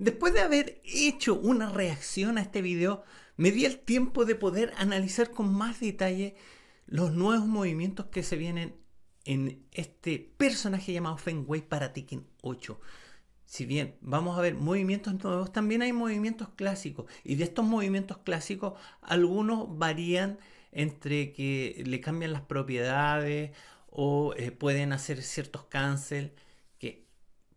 Después de haber hecho una reacción a este video, me di el tiempo de poder analizar con más detalle los nuevos movimientos que se vienen en este personaje llamado Fenway para Tekken 8. Si bien vamos a ver movimientos nuevos, también hay movimientos clásicos. Y de estos movimientos clásicos, algunos varían entre que le cambian las propiedades o eh, pueden hacer ciertos cancel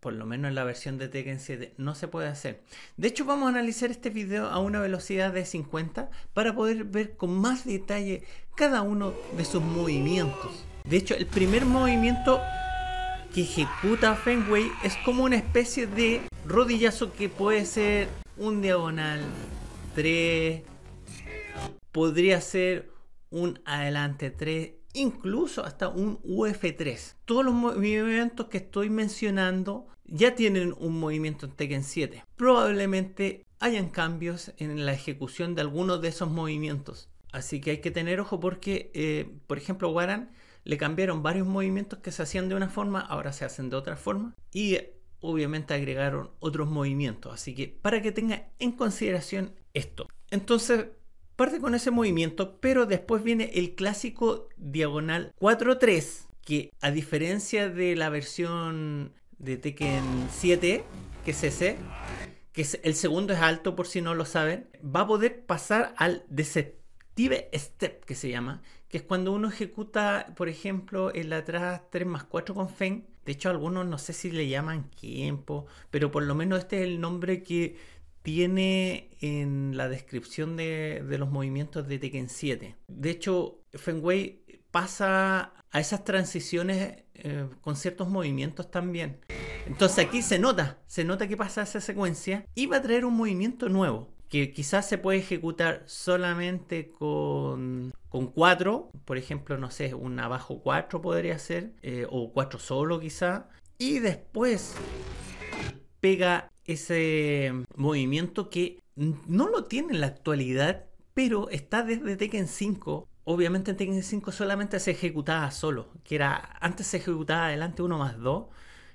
por lo menos en la versión de Tekken 7, no se puede hacer. De hecho, vamos a analizar este video a una velocidad de 50 para poder ver con más detalle cada uno de sus movimientos. De hecho, el primer movimiento que ejecuta Fenway es como una especie de rodillazo que puede ser un diagonal 3, podría ser un adelante 3 incluso hasta un UF3. Todos los movimientos que estoy mencionando ya tienen un movimiento en Tekken 7. Probablemente hayan cambios en la ejecución de algunos de esos movimientos. Así que hay que tener ojo porque, eh, por ejemplo, Waran le cambiaron varios movimientos que se hacían de una forma, ahora se hacen de otra forma. Y obviamente agregaron otros movimientos. Así que para que tenga en consideración esto. Entonces, Parte con ese movimiento, pero después viene el clásico diagonal 4-3, que a diferencia de la versión de Tekken 7, que es ese, que el segundo es alto por si no lo saben, va a poder pasar al Deceptive Step, que se llama, que es cuando uno ejecuta, por ejemplo, el atrás 3 más 4 con Feng. De hecho, algunos no sé si le llaman tiempo, pero por lo menos este es el nombre que tiene en la descripción de, los movimientos de Tekken 7. De hecho, Fenway pasa a esas transiciones eh, con ciertos movimientos también. Entonces aquí se nota, se nota que pasa esa secuencia y va a traer un movimiento nuevo que quizás se puede ejecutar solamente con, con cuatro, por ejemplo, no sé, un abajo 4 podría ser, eh, o cuatro solo quizá, y después pega ese movimiento que no lo tiene en la actualidad, pero está desde Tekken 5. Obviamente en Tekken 5 solamente se ejecutaba solo, que era antes se ejecutaba adelante 1 más 2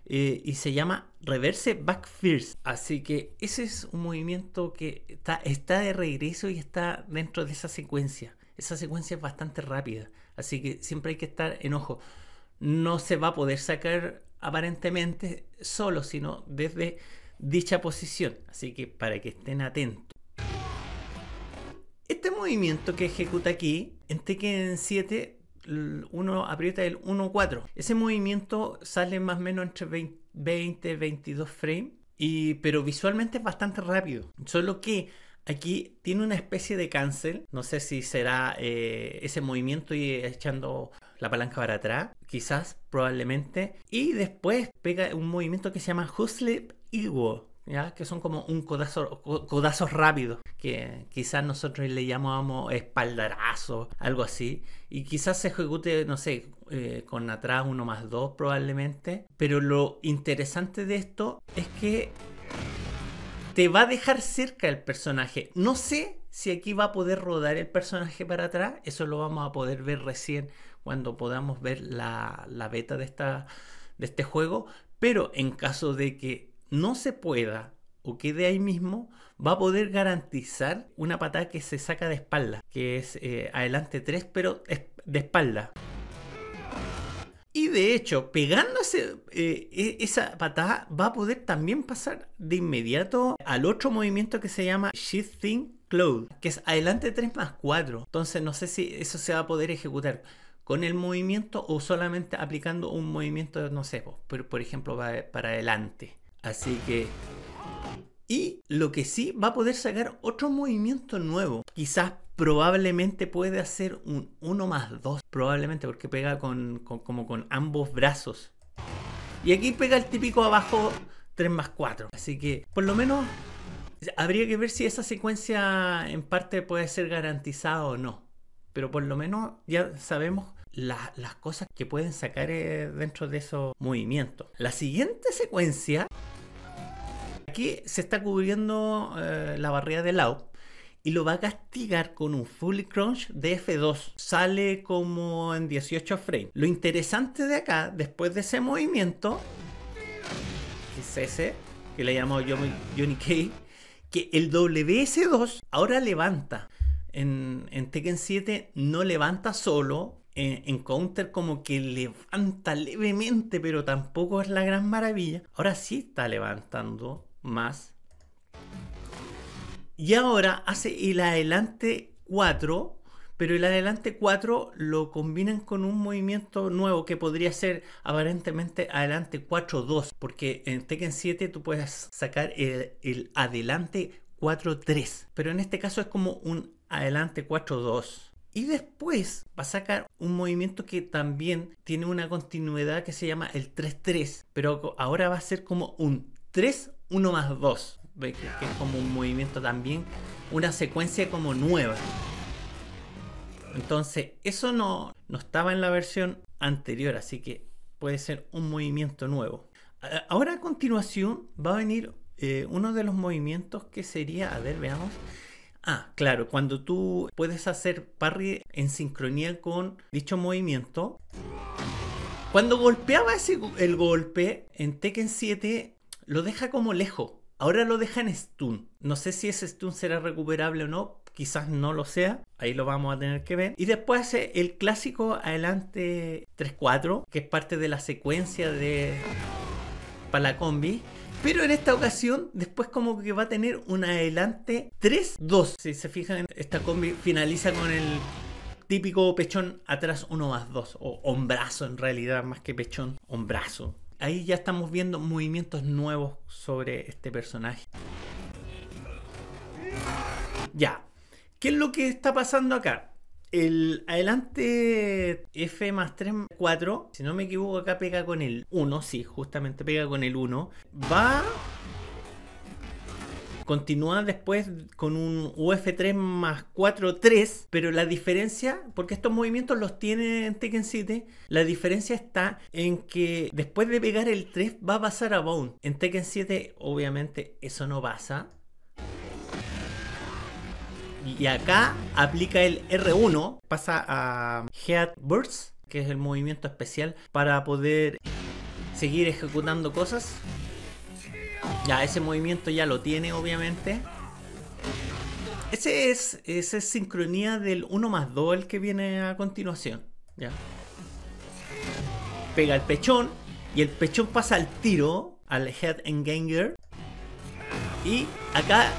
eh, y se llama Reverse Back First. Así que ese es un movimiento que está, está de regreso y está dentro de esa secuencia. Esa secuencia es bastante rápida, así que siempre hay que estar en ojo. No se va a poder sacar aparentemente solo, sino desde dicha posición, así que para que estén atentos. Este movimiento que ejecuta aquí, en Tekken 7 uno aprieta el 1-4. Ese movimiento sale más o menos entre 20 22 frames, y, pero visualmente es bastante rápido. Solo que aquí tiene una especie de cancel. No sé si será eh, ese movimiento y echando la palanca para atrás, quizás, probablemente. Y después pega un movimiento que se llama Hustle Iwo, ¿ya? que son como un codazo, Codazos rápidos que quizás nosotros le llamamos espaldarazo, algo así, y quizás se ejecute, no sé, eh, con atrás uno más dos probablemente, pero lo interesante de esto es que te va a dejar cerca el personaje. No sé si aquí va a poder rodar el personaje para atrás, eso lo vamos a poder ver recién cuando podamos ver la, la beta de, esta, de este juego, pero en caso de que no se pueda o quede ahí mismo, va a poder garantizar una patada que se saca de espalda, que es eh, adelante 3, pero de espalda. Y de hecho, pegándose eh, e, esa patada, va a poder también pasar de inmediato al otro movimiento que se llama Shifting Cloud, que es adelante 3 más 4. Entonces, no sé si eso se va a poder ejecutar con el movimiento o solamente aplicando un movimiento, no sé, por ejemplo, para adelante. Así que... Y lo que sí va a poder sacar otro movimiento nuevo. Quizás probablemente puede hacer un 1 más 2. Probablemente porque pega con, como con ambos brazos. Y aquí pega el típico abajo 3 más 4. Así que por lo menos habría que ver si esa secuencia en parte puede ser garantizada o no. Pero por lo menos ya sabemos las, cosas que pueden sacar eh, dentro de esos movimientos. La siguiente secuencia Aquí se está cubriendo eh, la barrera de out y lo va a castigar con un full crunch de F2. Sale como en 18 frames. Lo interesante de acá, después de ese movimiento, que es ese, que le llamo Johnny K, que el WS2 ahora levanta. En, Tekken 7 no levanta solo, en, Counter como que levanta levemente, pero tampoco es la gran maravilla. Ahora sí está levantando más. Y ahora hace el adelante 4, pero el adelante 4 lo combinan con un movimiento nuevo que podría ser aparentemente adelante 4-2, porque en Tekken 7 tú puedes sacar el, adelante 4-3, pero en este caso es como un adelante 4-2. Y después va a sacar un movimiento que también tiene una continuidad que se llama el 3-3, pero ahora va a ser como un 3 1 más 2, que, es como un movimiento también, una secuencia como nueva. Entonces, eso no, estaba en la versión anterior, así que puede ser un movimiento nuevo. Ahora a continuación va a venir eh, uno de los movimientos que sería, a ver, veamos. Ah, claro, cuando tú puedes hacer parry en sincronía con dicho movimiento. Cuando golpeaba ese, el golpe en Tekken 7, lo deja como lejos. Ahora lo deja en stun. No sé si ese stun será recuperable o no. Quizás no lo sea. Ahí lo vamos a tener que ver. Y después hace el clásico adelante 3-4, que es parte de la secuencia de... para la combi. Pero en esta ocasión, después como que va a tener un adelante 3-2. Si se fijan, esta combi finaliza con el típico pechón atrás 1 más 2. O hombrazo en realidad, más que pechón, hombrazo ahí ya estamos viendo movimientos nuevos sobre este personaje. Ya. ¿Qué es lo que está pasando acá? El adelante F más 3, 4, si no me equivoco acá pega con el 1, sí, justamente pega con el 1. Va Continúa después con un UF3 más 4-3, pero la diferencia, porque estos movimientos los tiene en Tekken 7, la diferencia está en que después de pegar el 3 va a pasar a Bone. En Tekken 7 obviamente eso no pasa. Y acá aplica el R1, pasa a Head Burst, que es el movimiento especial para poder seguir ejecutando cosas. Ya, ese movimiento ya lo tiene, obviamente. Ese es, esa sincronía del 1 más 2, el que viene a continuación. Ya. Pega el pechón y el pechón pasa al tiro, al Head ganger. Y acá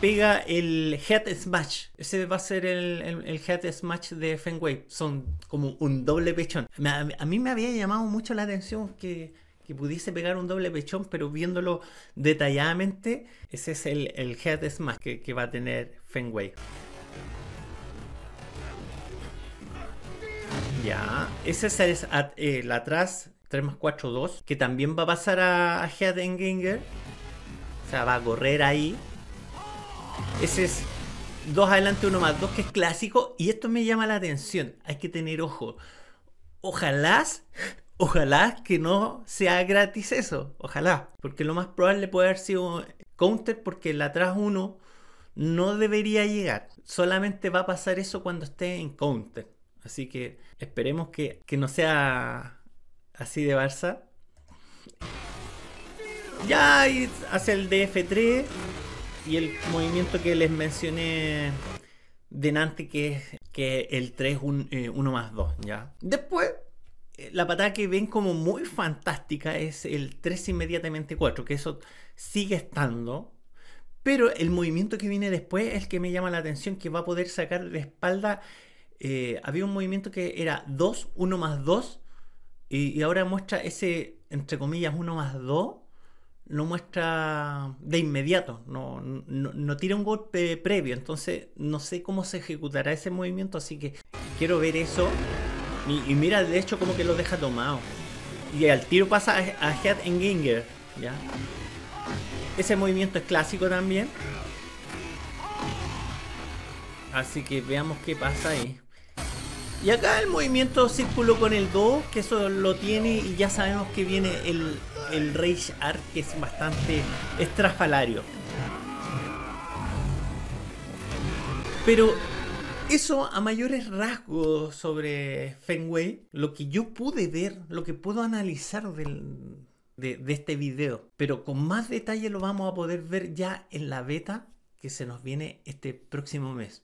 pega el Head Smash. Ese va a ser el, Head Smash de Fenway. Son como un doble pechón. a mí me había llamado mucho la atención que que pudiese pegar un doble pechón, pero viéndolo detalladamente, ese es el, el head smash que, va a tener Fenway. Ya, ese es el, atrás 3 más 4, 2, que también va a pasar a, a Head Enginger. O sea, va a correr ahí. Ese es 2 adelante, 1 más 2, que es clásico. Y esto me llama la atención. Hay que tener ojo. Ojalá Ojalá que no sea gratis eso, ojalá, porque lo más probable puede haber sido Counter porque el atrás 1 no debería llegar, solamente va a pasar eso cuando esté en Counter. Así que esperemos que, no sea así de Barça. Ya hace el DF3 y el movimiento que les mencioné De delante que es que el 3 eh, más 2, ¿ya? Después la patada que ven como muy fantástica es el 3 inmediatamente 4, que eso sigue estando. Pero el movimiento que viene después es el que me llama la atención, que va a poder sacar de espalda. Eh, había un movimiento que era 2, 1 más 2, y, ahora muestra ese, entre comillas, 1 más 2, no muestra de inmediato, no, no, no tira un golpe previo, entonces no sé cómo se ejecutará ese movimiento, así que quiero ver eso. Y, mira, de hecho, como que lo deja tomado. Y al tiro pasa a, Head en Ginger. ¿ya? Ese movimiento es clásico también. Así que veamos qué pasa ahí. Y acá el movimiento círculo con el Go que eso lo tiene y ya sabemos que viene el, el Rage Art, que es bastante estrafalario. Pero eso a mayores rasgos sobre Fenway, lo que yo pude ver, lo que puedo analizar de, de, este video, pero con más detalle lo vamos a poder ver ya en la beta que se nos viene este próximo mes.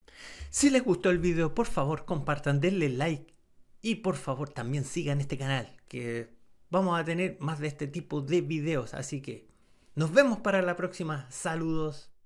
Si les gustó el video, por favor compartan, denle like y por favor también sigan este canal, que vamos a tener más de este tipo de videos, así que nos vemos para la próxima, saludos.